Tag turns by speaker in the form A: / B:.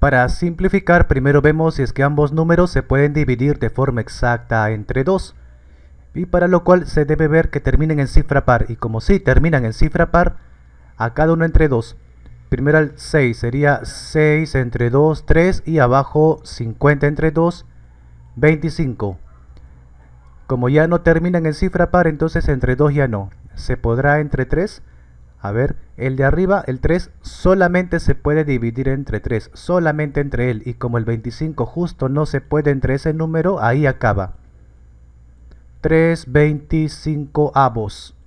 A: Para simplificar, primero vemos si es que ambos números se pueden dividir de forma exacta entre 2. Y para lo cual se debe ver que terminen en cifra par. Y como si sí terminan en cifra par, a cada uno entre 2. Primero al 6 sería 6 entre 2, 3. Y abajo 50 entre 2, 25. Como ya no terminan en cifra par, entonces entre 2 ya no. Se podrá entre 3 a ver, el de arriba, el 3, solamente se puede dividir entre 3, solamente entre él. Y como el 25 justo no se puede entre ese número, ahí acaba. 3 25 avos.